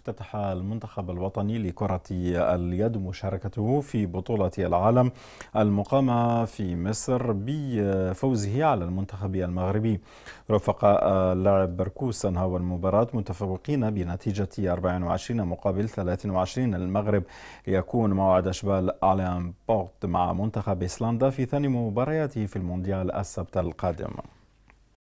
افتتح المنتخب الوطني لكرة اليد مشاركته في بطولة العالم المقامة في مصر بفوزه على المنتخب المغربي رفق اللاعب بركوس أنهاو المباراة متفوقين بنتيجة 24 مقابل 23 المغرب يكون موعد أشبال ألان بورت مع منتخب إيسلندا في ثاني مبارياته في المونديال السبت القادم